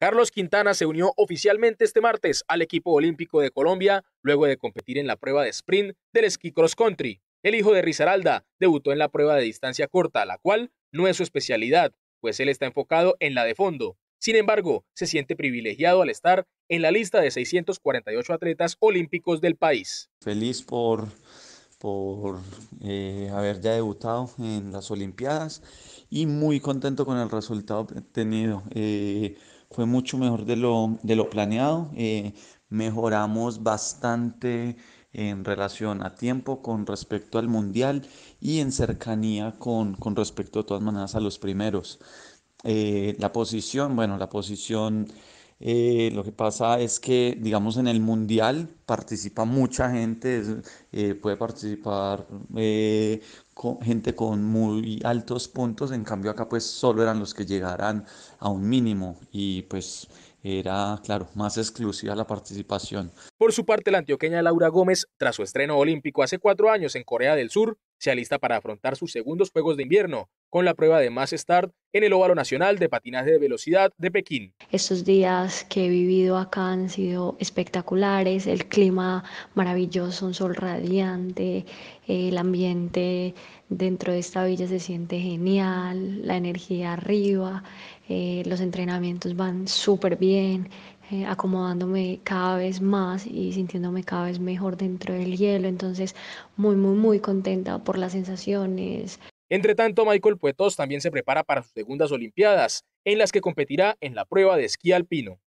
Carlos Quintana se unió oficialmente este martes al equipo olímpico de Colombia luego de competir en la prueba de sprint del esquí cross country. El hijo de Rizaralda debutó en la prueba de distancia corta, la cual no es su especialidad, pues él está enfocado en la de fondo. Sin embargo, se siente privilegiado al estar en la lista de 648 atletas olímpicos del país. Feliz por, por eh, haber ya debutado en las Olimpiadas y muy contento con el resultado obtenido. Eh, fue mucho mejor de lo, de lo planeado. Eh, mejoramos bastante en relación a tiempo con respecto al mundial y en cercanía con, con respecto de todas maneras a los primeros. Eh, la posición, bueno, la posición eh, lo que pasa es que, digamos, en el mundial participa mucha gente, eh, puede participar eh, gente con muy altos puntos, en cambio acá pues solo eran los que llegaran a un mínimo y pues era, claro, más exclusiva la participación. Por su parte, la antioqueña Laura Gómez, tras su estreno olímpico hace cuatro años en Corea del Sur, se alista para afrontar sus segundos Juegos de Invierno, con la prueba de más Start en el Óvalo Nacional de Patinaje de Velocidad de Pekín. Estos días que he vivido acá han sido espectaculares, el clima maravilloso, un sol radiante, el ambiente dentro de esta villa se siente genial, la energía arriba, eh, los entrenamientos van súper bien, eh, acomodándome cada vez más y sintiéndome cada vez mejor dentro del hielo. Entonces, muy, muy, muy contenta por las sensaciones. Entre tanto, Michael Puetos también se prepara para sus segundas Olimpiadas, en las que competirá en la prueba de esquí alpino.